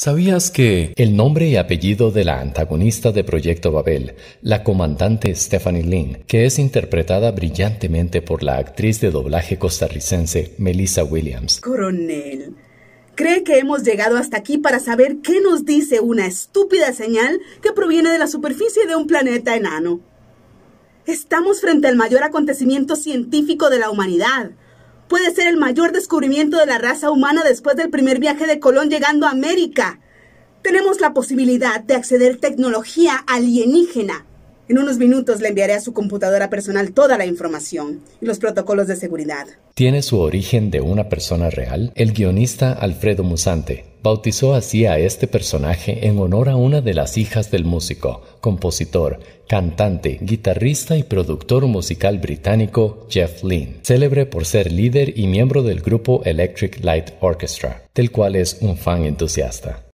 ¿Sabías que el nombre y apellido de la antagonista de Proyecto Babel, la comandante Stephanie Lynn, que es interpretada brillantemente por la actriz de doblaje costarricense Melissa Williams? Coronel, ¿cree que hemos llegado hasta aquí para saber qué nos dice una estúpida señal que proviene de la superficie de un planeta enano? Estamos frente al mayor acontecimiento científico de la humanidad puede ser el mayor descubrimiento de la raza humana después del primer viaje de Colón llegando a América. Tenemos la posibilidad de acceder tecnología alienígena. En unos minutos le enviaré a su computadora personal toda la información y los protocolos de seguridad. Tiene su origen de una persona real, el guionista Alfredo Musante, bautizó así a este personaje en honor a una de las hijas del músico, compositor, cantante, guitarrista y productor musical británico Jeff Lynne, célebre por ser líder y miembro del grupo Electric Light Orchestra, del cual es un fan entusiasta.